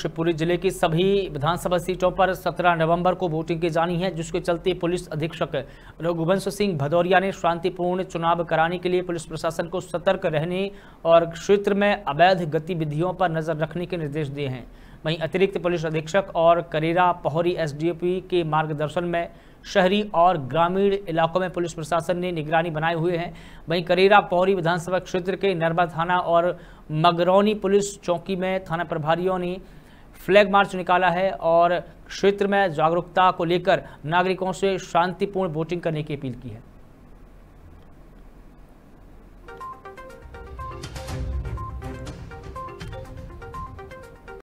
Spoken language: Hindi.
शिवपुरी जिले की सभी विधानसभा सीटों पर 17 नवंबर को वोटिंग की जानी है जिसके चलते पुलिस अधीक्षक रघुवंश सिंह भदौरिया ने शांतिपूर्ण चुनाव कराने के लिए पुलिस प्रशासन को सतर्क रहने और क्षेत्र में अवैध गतिविधियों पर नजर रखने के निर्देश दिए हैं वहीं अतिरिक्त पुलिस अधीक्षक और करेरा पहरी एस के मार्गदर्शन में शहरी और ग्रामीण इलाकों में पुलिस प्रशासन ने निगरानी बनाए हुए हैं वहीं करेरा पौरी विधानसभा क्षेत्र के नरबा थाना और मगरौनी पुलिस चौकी में थाना प्रभारियों ने फ्लैग मार्च निकाला है और क्षेत्र में जागरूकता को लेकर नागरिकों से शांतिपूर्ण वोटिंग करने की अपील की है